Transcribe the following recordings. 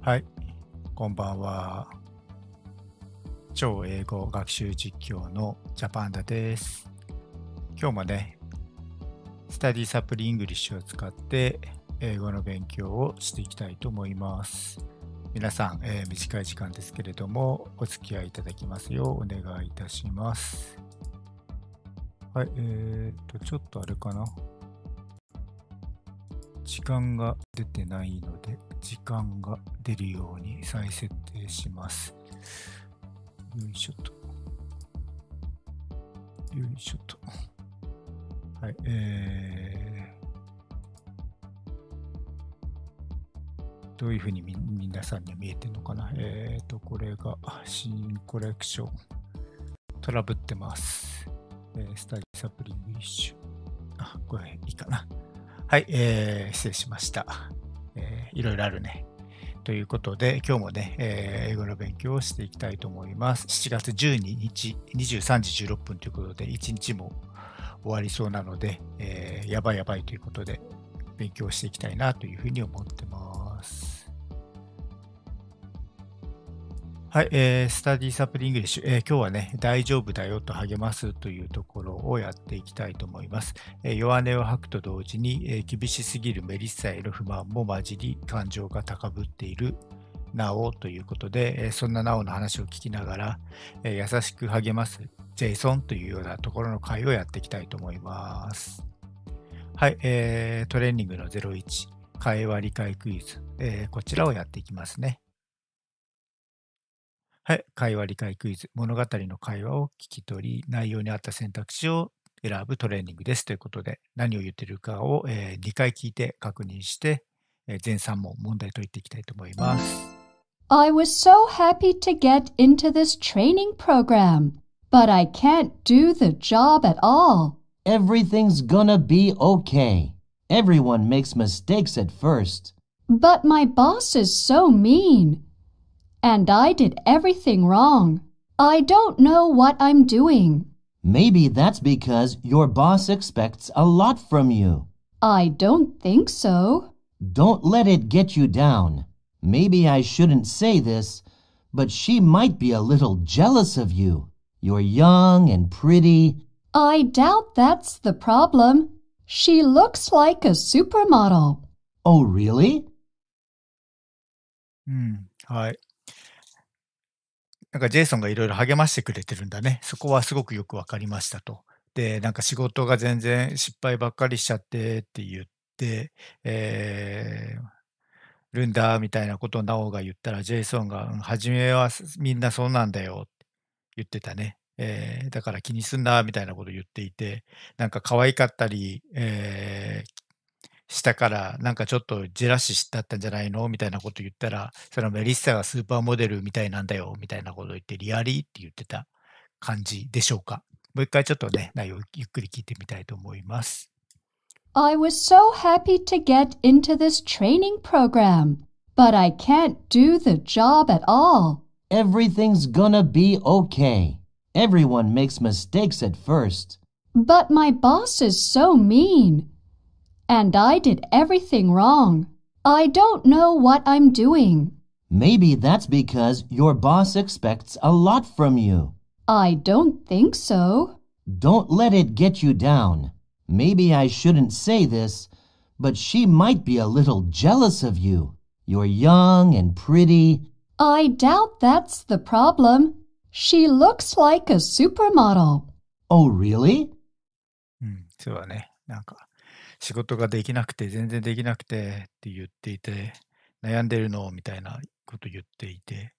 はい、こんばんは。超英語学習実況のジャパンダです。今日もね、スタディサプリングリッシュを使って英語の勉強をしていきたいと思います。皆さん、えー、短い時間ですけれども、お付き合いいただきますようお願いいたします。はい、えー、っと、ちょっとあれかな。時間が出てないので、時間が出るように再設定します。よいしょと。よいしょと。はい、えー、どういうふうにみ皆さんに見えてるのかなえっ、ー、と、これが新コレクション。トラブってます。えー、スタジサプリングッシュ。あ、これいいかな。はい、えー、失礼しました。えー、いろいろあるね。ということで、今日もね、えー、英語の勉強をしていきたいと思います。7月12日、23時16分ということで、1日も終わりそうなので、えー、やばいやばいということで、勉強していきたいなというふうに思ってます。はい、えー、スタディサプリングリッシュ、えー、今日はね、大丈夫だよと励ますというところをやっていきたいと思います。えー、弱音を吐くと同時に、えー、厳しすぎるメリッサへの不満も混じり、感情が高ぶっているなおということで、えー、そんななおの話を聞きながら、えー、優しく励ますジェイソンというようなところの回をやっていきたいと思います。はい、えー、トレーニングの01、会話理解クイズ、えー、こちらをやっていきますね。はい、会話理解クイズ。物語の会話を聞き取り、内容に合った選択肢を選ぶトレーニングですということで、何を言ってるかを、えー、2回聞いて確認して、えー、前3問問題解いていきたいと思います。I was so happy to get into this training program, but I can't do the job at all. Everything's gonna be okay. Everyone makes mistakes at first. But my boss is so mean. And I did everything wrong. I don't know what I'm doing. Maybe that's because your boss expects a lot from you. I don't think so. Don't let it get you down. Maybe I shouldn't say this, but she might be a little jealous of you. You're young and pretty. I doubt that's the problem. She looks like a supermodel. Oh, really? 嗯，係。Hmm. なんかジェイソンがいろいろ励ましてくれてるんだね。そこはすごくよくわかりましたと。で、なんか仕事が全然失敗ばっかりしちゃってって言って、えー、るんだみたいなことをナオが言ったら、ジェイソンが、初めはみんなそうなんだよって言ってたね。えー、だから気にすんなみたいなことを言っていて、なんか可愛かったり、えー、したから、なんかちょっとジェラシーだったんじゃないのみたいなこと言ったら、そのメリッサがスーパーモデルみたいなんだよ、みたいなこと言って、リアリーって言ってた感じでしょうか。もう一回ちょっとね、内容をゆっくり聞いてみたいと思います。I was so happy to get into this training program, but I can't do the job at all. Everything's gonna be okay. Everyone makes mistakes at first. But my boss is so mean. And I did everything wrong. I don't know what I'm doing. Maybe that's because your boss expects a lot from you. I don't think so. Don't let it get you down. Maybe I shouldn't say this, but she might be a little jealous of you. You're young and pretty. I doubt that's the problem. She looks like a supermodel. Oh, really? うん、そうだね。なんか、hmm, 仕事ができなくて、全然できなくてって言っていて、悩んでるのみたいなこと言っていて、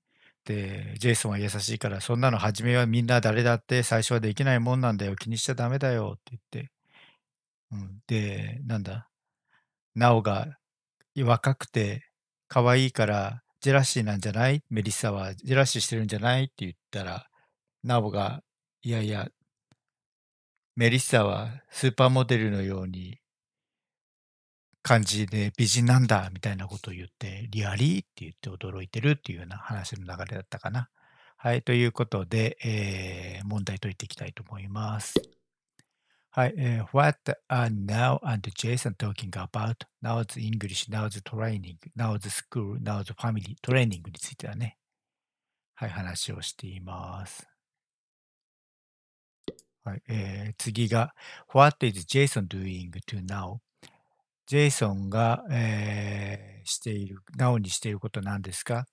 で、ジェイソンは優しいから、そんなの初めはみんな誰だって最初はできないもんなんだよ、気にしちゃダメだよって言って、うん、で、なんだ、なおが若くて可愛いからジェラシーなんじゃないメリッサはジェラシーしてるんじゃないって言ったら、ナオが、いやいや、メリッサはスーパーモデルのように感じで美人なんだみたいなことを言って、リアリーって言って驚いてるっていうような話の流れだったかな。はい、ということで、えー、問題解いていきたいと思います。はい、えー、What are now and Jason talking about? Now's English, now's training, now's school, now's family, training についてはね、はい、話をしています。はい、えー、次が What is Jason doing to now? JSON が、えー、している、now にしていることなんですか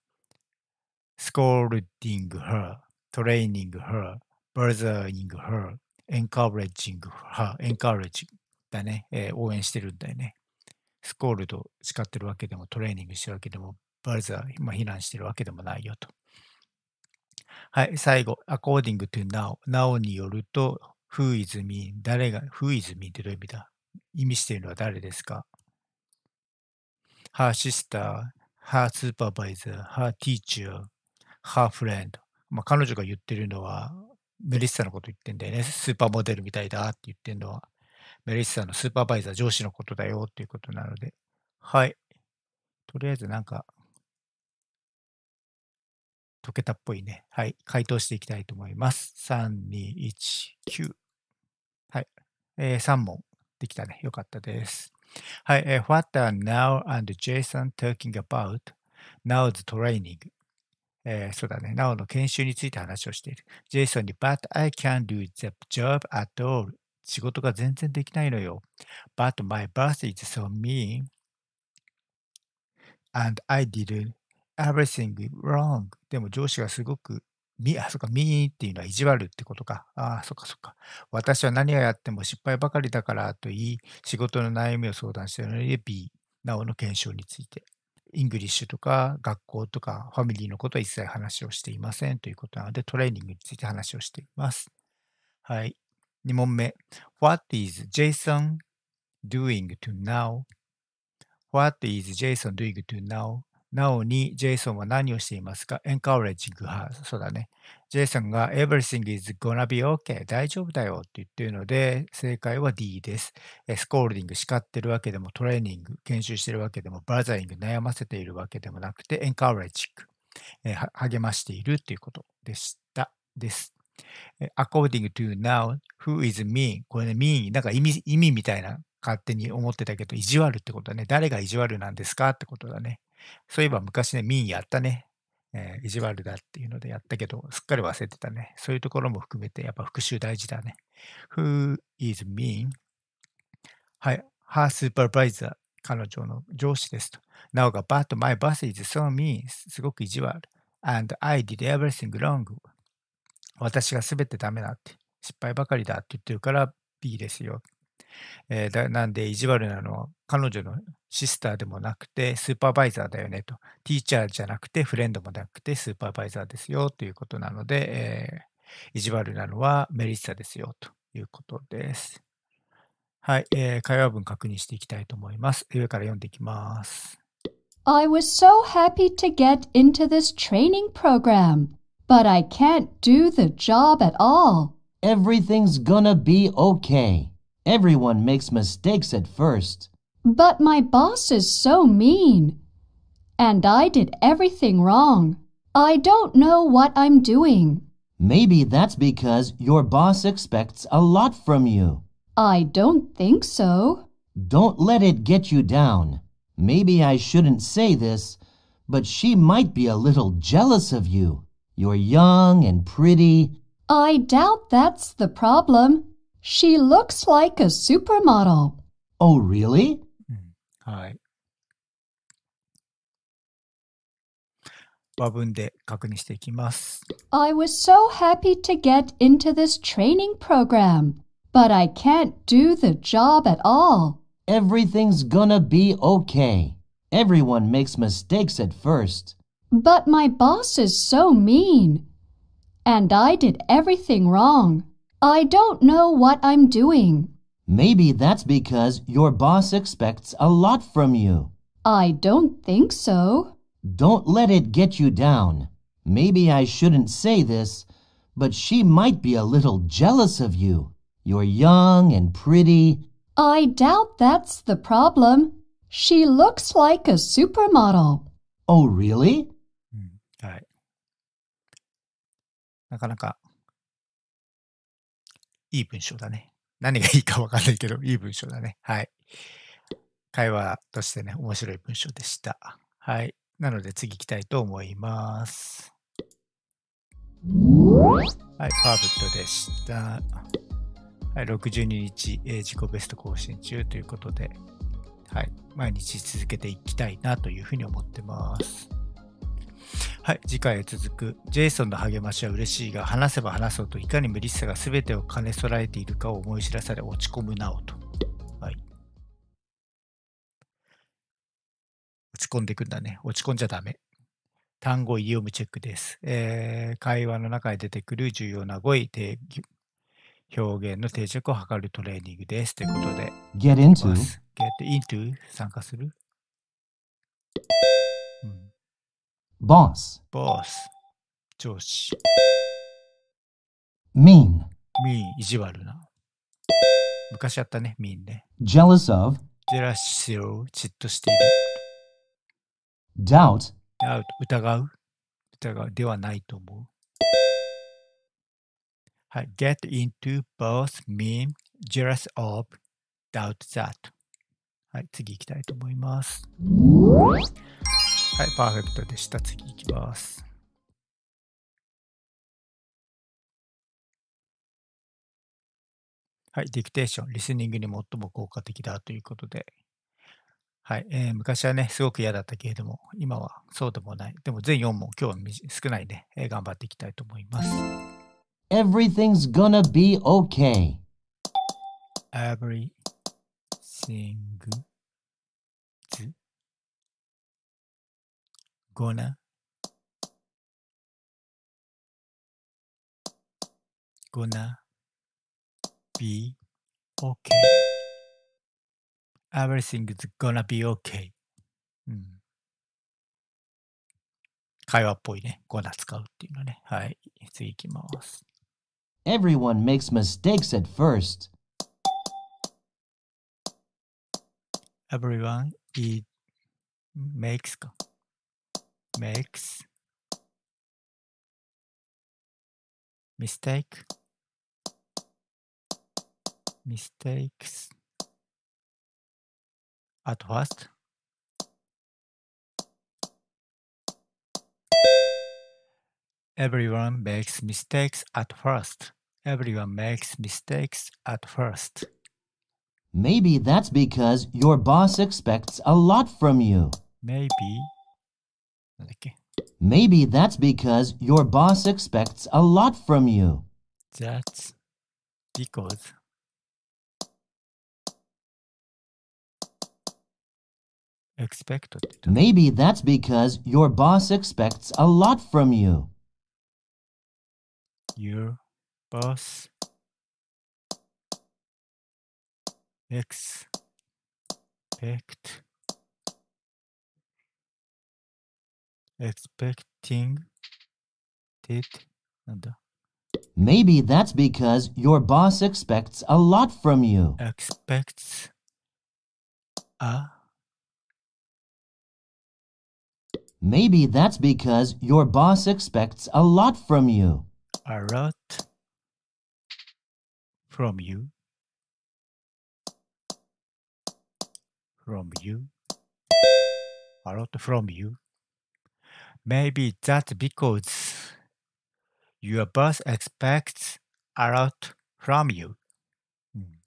?scolding her, training her, bothering her, encouraging her, encouraging だね、えー、応援してるんだよね。スコールド叱ってるわけでも、トレーニングしてるわけでも、バルザー、まあ、避難してるわけでもないよと。はい、最後、according to now。now によると、who is me? 誰が、who is me ってどういう意味だ意味しているのは誰ですかハーシスター、ハースーパーバイザー、ハーティーチャー、ハーフレンド。まあ、彼女が言ってるのは、メリッサのこと言ってんだよね。スーパーモデルみたいだって言ってんのは、メリッサのスーパーバイザー、上司のことだよっていうことなので。はい。とりあえずなんか、解けたっぽいね。はい。回答していきたいと思います。3、2、1、9。はい。えー、3問。できたね。よかったです。はい、えー、What are Now and Jason talking about? Now's training. えー、そうだね。Now の研修について話をしている。Jason に But I can't do the job at all. 仕事が全然できないのよ。But my boss is so mean. And I did everything wrong. でも上司がすごくみ、あ、そっか、みーっていうのは意地悪ってことか。ああ、そっかそっか。私は何をやっても失敗ばかりだからと言い、仕事の悩みを相談しているので B、なおの検証について。イングリッシュとか学校とかファミリーのことは一切話をしていませんということなので、トレーニングについて話をしています。はい。2問目。What is Jason doing to now?What is Jason doing to now? なおに、ジェイソンは何をしていますか ?encouraging her。そうだね。ジェイソンが everything is gonna be okay. 大丈夫だよって言ってるので、正解は D です。スコールディング、叱ってるわけでも、トレーニング、研修してるわけでも、ブラザリング、悩ませているわけでもなくて、encouraging。励ましているということでした。です。according to now, who is mean? これね、mean、なんか意味、意味みたいな勝手に思ってたけど、意地悪ってことだね。誰が意地悪なんですかってことだね。そういえば昔ね、ミンやったね。えー、意地悪だっていうのでやったけど、すっかり忘れてたね。そういうところも含めて、やっぱ復習大事だね。Who is mean? はい。Her supervisor 彼女の上司ですと。なおが、but my boss is so mean. すごく意地悪。and I did everything wrong. 私がすべてダメだって。失敗ばかりだって言ってるから B ですよ。えー、なんで意地悪なのは彼女のシスターでもなくてスーパーバイザーだよねと、ティーチャーじゃなくてフレンドもなくてスーパーバイザーですよということなので、えー、意地悪なのはメリッサですよということです。はい、えー、会話文確認していきたいと思います。上から読んでいきます。I was so happy to get into this training program, but I can't do the job at all. Everything's gonna be okay. Everyone makes mistakes at first. But my boss is so mean. And I did everything wrong. I don't know what I'm doing. Maybe that's because your boss expects a lot from you. I don't think so. Don't let it get you down. Maybe I shouldn't say this, but she might be a little jealous of you. You're young and pretty. I doubt that's the problem. She looks like a supermodel. Oh, really? Mm, はい。和文で確認していきます。I was so happy to get into this training program, but I can't do the job at all. Everything's gonna be okay. Everyone makes mistakes at first. But my boss is so mean. And I did everything wrong. I don't know what I'm doing. Maybe that's because your boss expects a lot from you. I don't think so. Don't let it get you down. Maybe I shouldn't say this, but she might be a little jealous of you. You're young and pretty. I doubt that's the problem. She looks like a supermodel. Oh, really? Hmm, なかなか。いい文章だね。何がいいかわかんないけど、いい文章だね。はい。会話としてね、面白い文章でした。はい。なので次行きたいと思います。はい、パーフェクトでした。はい、62日、えー、自己ベスト更新中ということで、はい、毎日続けていきたいなというふうに思ってます。はい、次回へ続く。ジェイソンの励ましは嬉しいが、話せば話そうといかに無理しさが全てを兼ね備えているかを思い知らされ落ち込むなおと。はい。落ち込んでいくんだね。落ち込んじゃダメ。単語イデオムチェックです、えー、会話の中で出てくる重要な語彙、定表現の定着を図るトレーニングです。ということで。Get into? Get into? 参加するボス。ボス。上司。mean。mean、意地悪な。昔やったね、mean ね。jealous of。ジェラシーを嫉妬している。doubt。doubt、疑う。疑うではないと思う。はい。get into both mean, jealous of, doubt that。はい。次行きたいと思います。はい、パーフェクトでした。次いきます。はい、ディクテーション、リスニングに最も効果的だということで、はい、えー、昔はね、すごく嫌だったけれども、今はそうでもない。でも全4問、今日は少ないね、えー、頑張っていきたいと思います。Everything's gonna be okay. Everything's gonna gonna be okay everything's i gonna be okay、うん、会話っぽいね gonna 使うっていうのねはい次いきます Everyone makes mistakes at first Everyone is makes makes mistake mistakes at first everyone makes mistakes at first everyone makes mistakes at first maybe that's because your boss expects a lot from you maybe Okay. Maybe that's because your boss expects a lot from you. That's because. Expected. Maybe that's because your boss expects a lot from you. Your boss expect expecting it Maybe that's because your boss expects a lot from you. Expects a Maybe that's because your boss expects a lot from you. A lot from you. From you. A lot from you. Maybe that's because your boss expects a lot from you.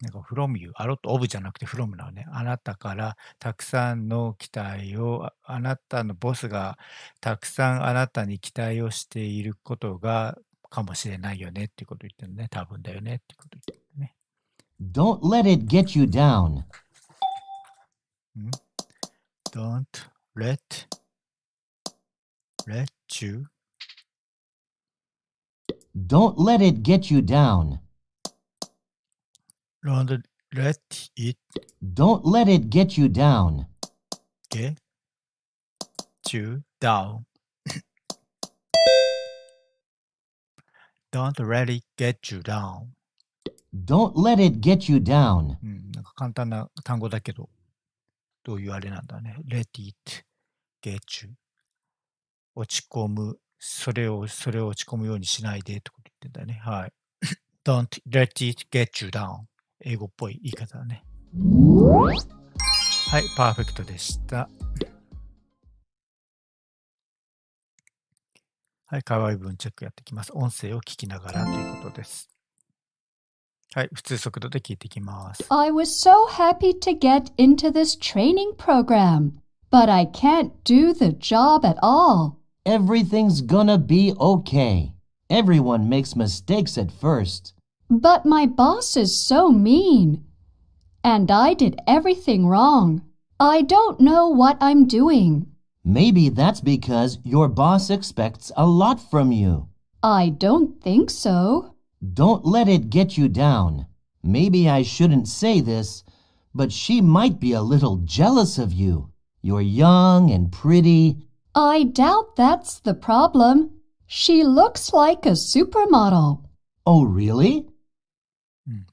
なんか from you, a lot of じゃなくて from なのね。あなたからたくさんの期待を、あなたのボスがたくさんあなたに期待をしていることがかもしれないよねっていうこと言ってるね。多分だよねってうこと言ってるね。Don't let it get you down. Don't let let you. Don't let it get you down. Don't let it. Don't let it get you down. Get you down. Don't let it get you down. Don't let it get you down. うん、なんか簡単な単語だけど、どういうあれなんだね。Let it get you 落ち込む、それを、それを落ち込むようにしないでってこと言ってんだね。はい。Don't let it get you down. 英語っぽい言い方だね。はい、パーフェクトでした。はい、かわいい文チェックやっていきます。音声を聞きながらということです。はい、普通速度で聞いていきます。I was so happy to get into this training program, but I can't do the job at all. Everything's gonna be okay. Everyone makes mistakes at first. But my boss is so mean. And I did everything wrong. I don't know what I'm doing. Maybe that's because your boss expects a lot from you. I don't think so. Don't let it get you down. Maybe I shouldn't say this, but she might be a little jealous of you. You're young and pretty, I doubt that's the problem. She looks like a supermodel. Oh, really? Hmm,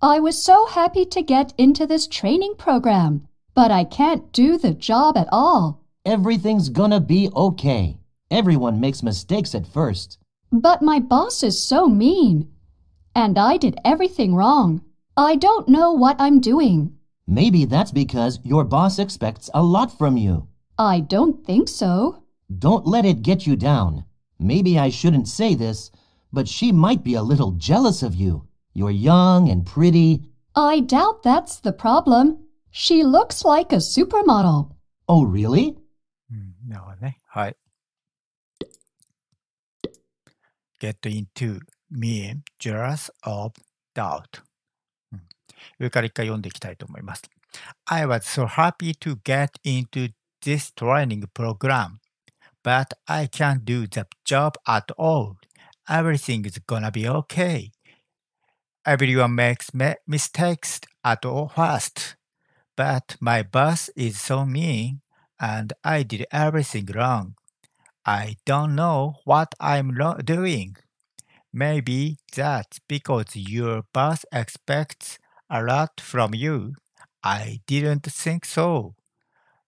I was so happy to get into this training program, but I can't do the job at all. Everything's gonna be okay. Everyone makes mistakes at first. But my boss is so mean. And I did everything wrong. I don't know what I'm doing. Maybe that's because your boss expects a lot from you. I don't think so. Don't let it get you down. Maybe I shouldn't say this, but she might be a little jealous of you. You're young and pretty. I doubt that's the problem. She looks like a supermodel. Oh, really? Hmm, no, ne? Hi. Get into me jealous of doubt. 上から一回読んでいきたいと思います。I was so happy to get into this training program, but I can't do the job at all. Everything is gonna be okay. Everyone makes mistakes at all first, but my boss is so mean and I did everything wrong. I don't know what I'm doing. Maybe that's because your boss expects a lot from you. I didn't think so.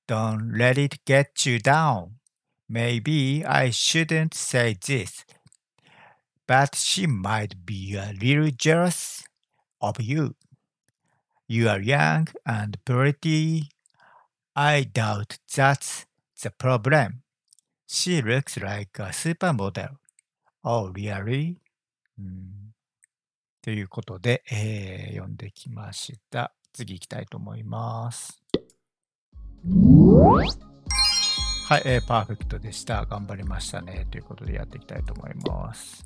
Don't let it get you down. Maybe I shouldn't say this, but she might be a little jealous of you. You are young and pretty. I doubt that's the problem. She looks like a supermodel. Oh, really? Mm. ということで、えー、読んできました。次行きたいと思います。はい、えー、パーフェクトでした。頑張りましたね。ということでやっていきたいと思います。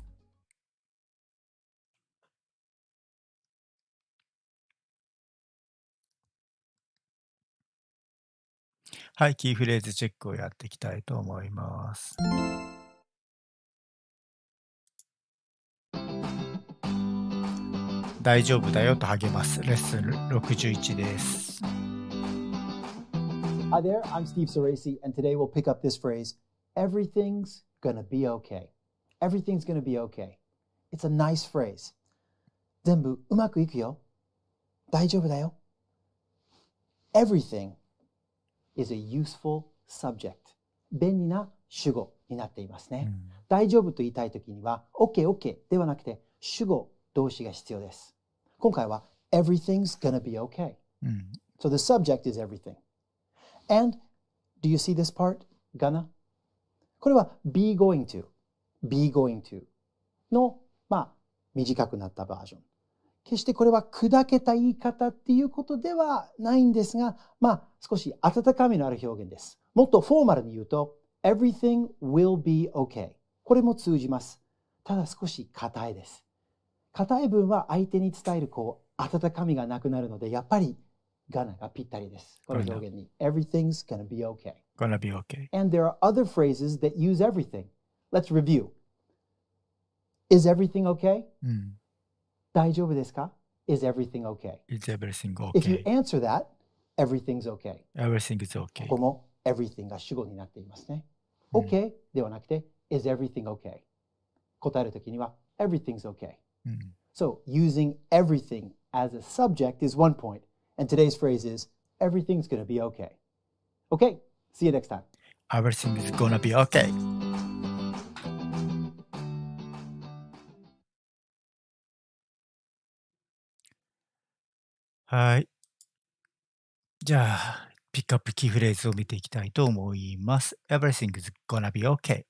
はい、キーフレーズチェックをやっていきたいと思います。大丈夫だよと励ます。レッスン61です。Hi there, I'm Steve s o r a s i and today we'll pick up this phrase everything's gonna be okay. Everything's gonna be okay. It's a nice phrase. 全部うまくいくよ。大丈夫だよ。Everything is a useful subject. 便利な主語になっていますね。大丈夫と言いたいときには、OK、OK ではなくて、主語、動詞が必要です。今回は Everything's gonna be okay. So the subject is everything. And do you see this part? gonna? これは be going to, be going to の、まあ、短くなったバージョン。決してこれは砕けた言い方っていうことではないんですが、まあ、少し温かみのある表現です。もっとフォーマルに言うと、everything will be okay。これも通じます。ただ少し硬いです。硬い分は相手に伝えるこう温かみがなくなるので、やっぱりガナがぴったりです。この表現に。Everything's gonna be okay. Gonna be okay. And there are other phrases that use everything. Let's review. Is everything okay?、うん、大丈夫ですか Is everything okay? Is everything okay? If you answer that, everything's okay. Everything is okay. ここも everything が主語になっていますね。うん、okay ではなくて Is everything okay? 答えるときには Everything's okay。So using everything as a subject is one point, and today's phrase is everything's gonna be okay. Okay, see you next time. Everything is gonna be okay. Hi. じゃあ、ピックアップキーフレーズを見ていきたいと思います。Everything's i gonna be okay.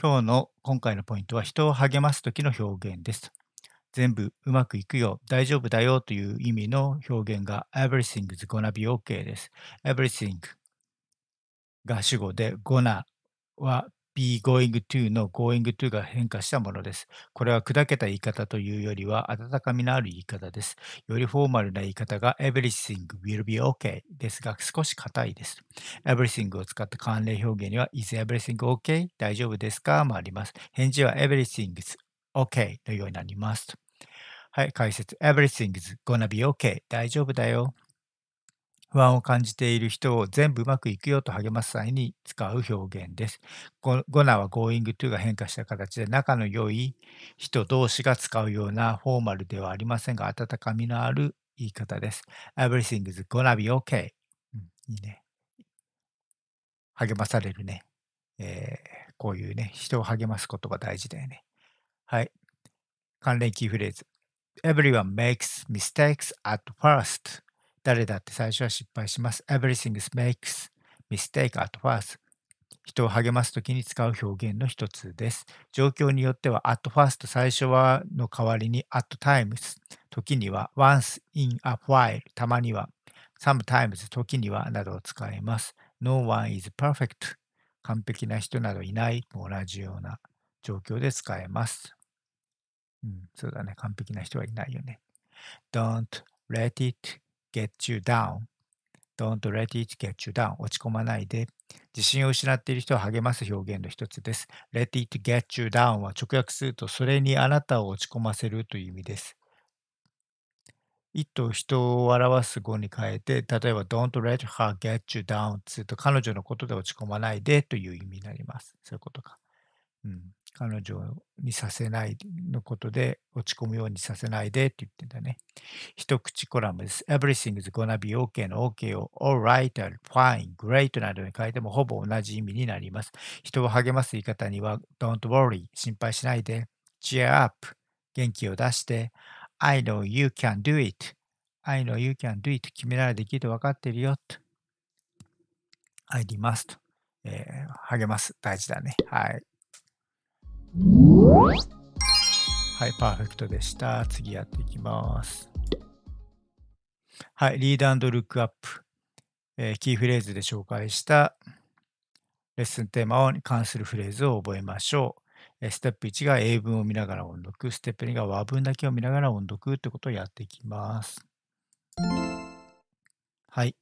今日の今回のポイントは人を励ます時の表現です。全部うまくいくよ、大丈夫だよという意味の表現が everything's gonna be okay です。everything が主語で gonna は be going to の going to が変化したものです。これは砕けた言い方というよりは温かみのある言い方です。よりフォーマルな言い方が everything will be okay ですが少し硬いです。everything を使った関連表現には is everything okay? 大丈夫ですかもあります。返事は everything's OK のようになります。はい、解説。Everything's gonna be OK. 大丈夫だよ。不安を感じている人を全部うまくいくよと励ます際に使う表現です。ゴナは going to が変化した形で仲の良い人同士が使うようなフォーマルではありませんが温かみのある言い方です。Everything's gonna be o k うん。いいね。励まされるね、えー、こういうね、人を励ますことが大事だよね。はい。関連キーフレーズ。Everyone makes mistakes at first. 誰だって最初は失敗します。Everything makes mistake at first. 人を励ますときに使う表現の一つです。状況によっては at first 最初はの代わりに at times 時には once in a while たまには sometimes 時にはなどを使います。No one is perfect 完璧な人などいない同じような状況で使えます。うん、そうだね。完璧な人はいないよね。Don't let it get you down. Don't let it get you down. 落ち込まないで。自信を失っている人を励ます表現の一つです。Let it get you down は直訳すると、それにあなたを落ち込ませるという意味です。it 人を表す語に変えて、例えば Don't let her get you down と彼女のことで落ち込まないでという意味になります。そういうことか。うん彼女にさせないのことで落ち込むようにさせないでって言ってんだね。一口コラムです。Everything's i gonna be okay の OK を alright, fine, great などに変えてもほぼ同じ意味になります。人を励ます言い方には Don't worry 心配しないで Cheer up 元気を出して I know you can do it I know you can do it 君めらできると分かってるよと I must えー、励ます。大事だね。はい。はい、パーフェクトでした。次やっていきます。はい、リードルックアップ、えー、キーフレーズで紹介したレッスンテーマに関するフレーズを覚えましょう。えー、ステップ1が英文を見ながら音読、ステップ2が和文だけを見ながら音読ってことをやっていきます。はい。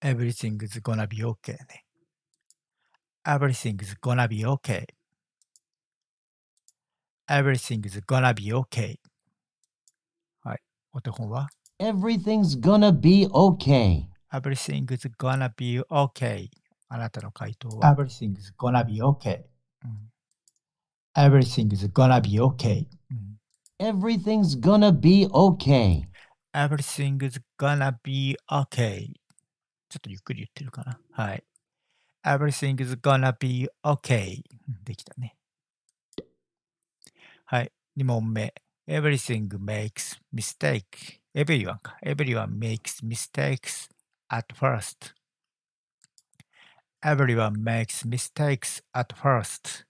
Everything's gonna be okay ね。Everything's gonna be okay. Everything's gonna be okay. はい。お手本は Everything's gonna be okay. Everything gonna be okay. あなたの回答は Everything's gonna be okay. Everything gonna be okay. Everything's gonna be okay. Everything gonna be okay. ちょっとゆっくり言ってるかな。はい。Everything is gonna be okay. できたね。はい。2問目。Everything makes mistake. Everyone か。Everyone makes mistakes at first. Everyone makes mistakes at first.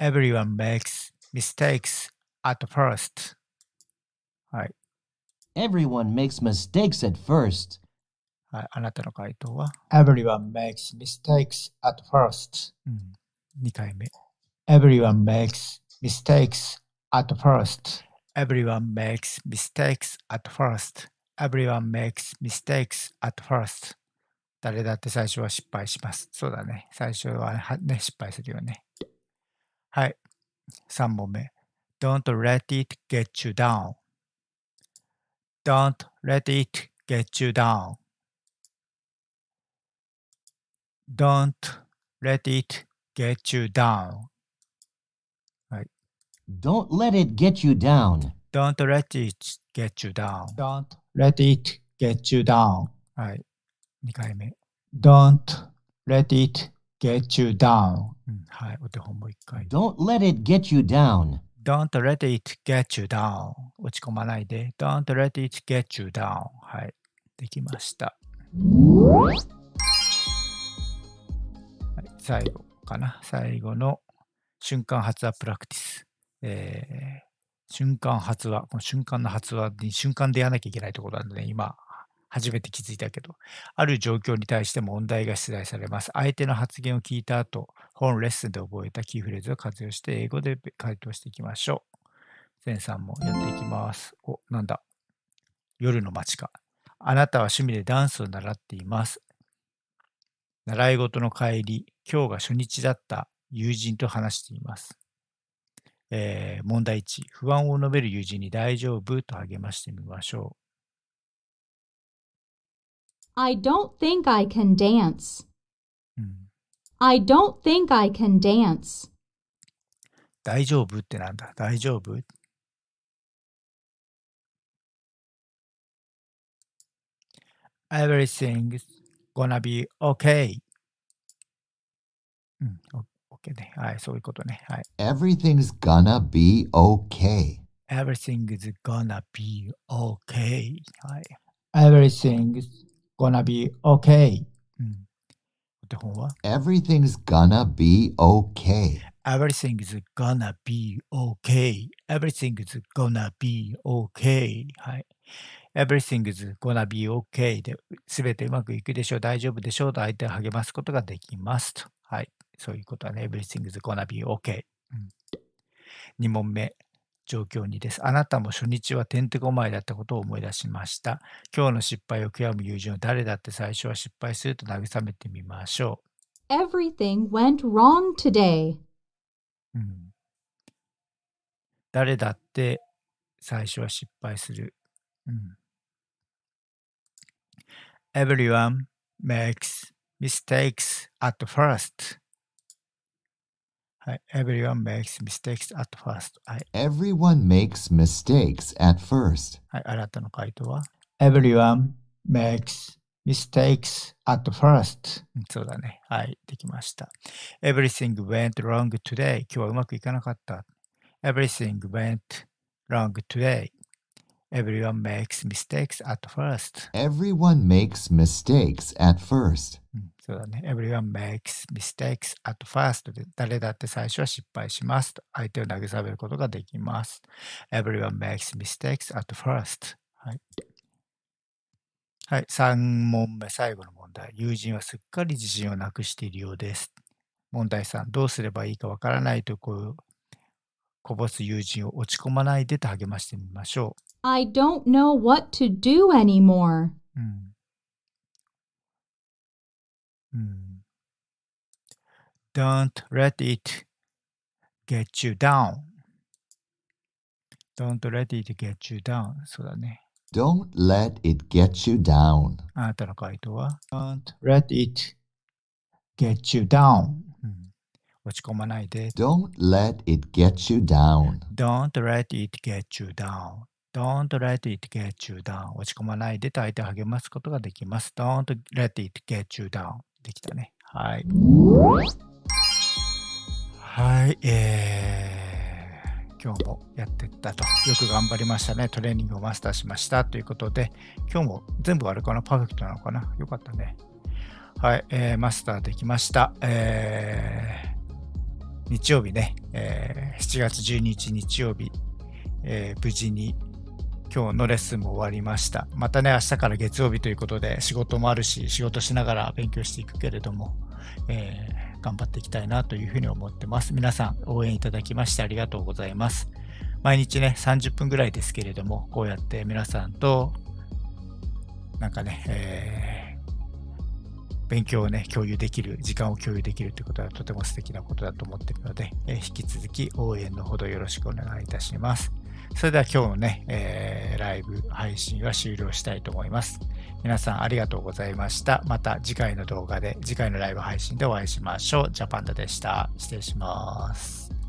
Everyone makes mistakes at first. はい。Everyone makes mistakes at first. はい。あなたの回答は ?Everyone makes mistakes at first. Everyone makes mistakes at first. Everyone makes mistakes at first. Everyone makes mistakes at first. 誰だって最初は失敗します。そうだね。最初はね、失敗するよね。はい。3本目。Don't let it get you down. Don't let it get you down. Don't let it get you down. Don't let it get you down. Don't let it get you down. Don't let it get you down. はい。2回目。Don't let it get you down. はい。お手本も一1回。Don't let it get you down. Don't let it get you down. 落ち込まないで。Don't let it get you down. はい。できました。はい、最後かな。最後の瞬間発話プラクティス。えー、瞬間発話、この瞬間の発話に瞬間でやらなきゃいけないところなんでね、今、初めて気づいたけど、ある状況に対して問題が出題されます。相手の発言を聞いた後、本レッスンで覚えたキーフレーズを活用して英語で回答していきましょう。全さんもやっていきます。お、なんだ。夜の街か。あなたは趣味でダンスを習っています。習い事の帰り、今日が初日だった友人と話しています。えー、問題1、不安を述べる友人に大丈夫と励ましてみましょう。I don't think I can dance. うん、I don't think I can dance. 大丈夫ってなんだ大丈夫？Everything's gonna be okay. うん、OK ね。はい、そういうことね。はい。Everything's gonna be okay. Everything's gonna be okay. はい。Everything's gonna be okay. ?Everything's gonna be okay. Everything's gonna be okay. Everything's gonna be okay. はい。everything's gonna be okay で、すべてうまくいくでしょう、大丈夫でしょうと相手を励ますことができますと。はい。そういうことはね、everything's gonna be okay。うん、2問目。状況にです。あなたも初日はてんてこまいだったことを思い出しました。今日の失敗を悔やむ友人を誰だって最初は失敗すると慰めてみましょう。Everything went wrong today. うん、誰だって最初は失敗する。うん、Everyone makes mistakes at first. Everyone makes mistakes at first. Everyone makes mistakes at first. はい、あなたの回答は Everyone makes mistakes at first. そうだね。はい、できました。Everything went wrong today. 今日はうまくいかなかった。Everything went wrong today. Everyone makes mistakes at first. Everyone makes mistakes at first. そうだね。Everyone makes mistakes at first. 誰だって最初は失敗します。相手を慰めることができます。Everyone makes mistakes at first. はい。はい。3問目、最後の問題。友人はすっかり自信をなくしているようです。問題3、どうすればいいかわからないとここぼす友人を落ち込まないでと励ましてみましょう。I don't know what to do anymore. うん。うん、Don't let it get you down. Don't let it get you down. そうだね。Don't let it get you down. あなたの回答は Don't let it get you down. 落ち込まないで。Don't let it get you down.Don't let it get you down. Don't let it get you down. 落ち込まないでと相手を励ますことができます。Don't let it get you down. できたね。はい。はい、えー、今日もやってったと。よく頑張りましたね。トレーニングをマスターしましたということで、今日も全部あれかなパーフェクトなのかなよかったね。はい、えー、マスターできました。えー日曜日ね、えー、7月12日日曜日、えー、無事に今日のレッスンも終わりました。またね、明日から月曜日ということで、仕事もあるし、仕事しながら勉強していくけれども、えー、頑張っていきたいなというふうに思ってます。皆さん、応援いただきましてありがとうございます。毎日ね、30分ぐらいですけれども、こうやって皆さんと、なんかね、えー勉強をね、共有できる、時間を共有できるってことはとても素敵なことだと思ってるので、え引き続き応援のほどよろしくお願いいたします。それでは今日のね、えー、ライブ配信は終了したいと思います。皆さんありがとうございました。また次回の動画で、次回のライブ配信でお会いしましょう。ジャパンダでした。失礼します。